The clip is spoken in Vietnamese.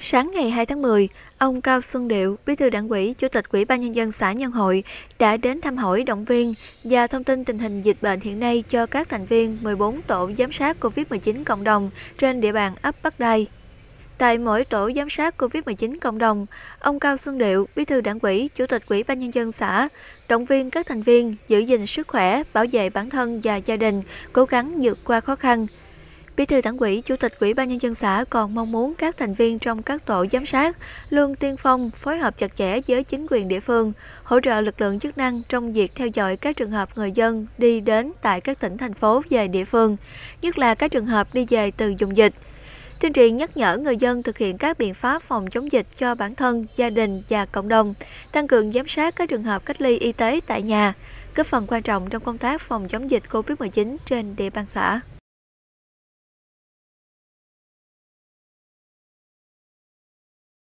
Sáng ngày 2 tháng 10, ông Cao Xuân Điệu, Bí thư Đảng ủy, Chủ tịch Ủy ban nhân dân xã Nhân Hội đã đến thăm hỏi động viên và thông tin tình hình dịch bệnh hiện nay cho các thành viên 14 tổ giám sát COVID-19 cộng đồng trên địa bàn ấp Bắc Đai. Tại mỗi tổ giám sát COVID-19 cộng đồng, ông Cao Xuân Điệu, Bí thư Đảng ủy, Chủ tịch Ủy ban nhân dân xã, động viên các thành viên giữ gìn sức khỏe, bảo vệ bản thân và gia đình, cố gắng vượt qua khó khăn, Bí thư Đảng ủy, Chủ tịch Ủy ban nhân dân xã còn mong muốn các thành viên trong các tổ giám sát luôn tiên phong phối hợp chặt chẽ với chính quyền địa phương, hỗ trợ lực lượng chức năng trong việc theo dõi các trường hợp người dân đi đến tại các tỉnh thành phố về địa phương, nhất là các trường hợp đi về từ vùng dịch tuyên truyền nhắc nhở người dân thực hiện các biện pháp phòng chống dịch cho bản thân, gia đình và cộng đồng, tăng cường giám sát các trường hợp cách ly y tế tại nhà, góp phần quan trọng trong công tác phòng chống dịch COVID-19 trên địa bàn xã.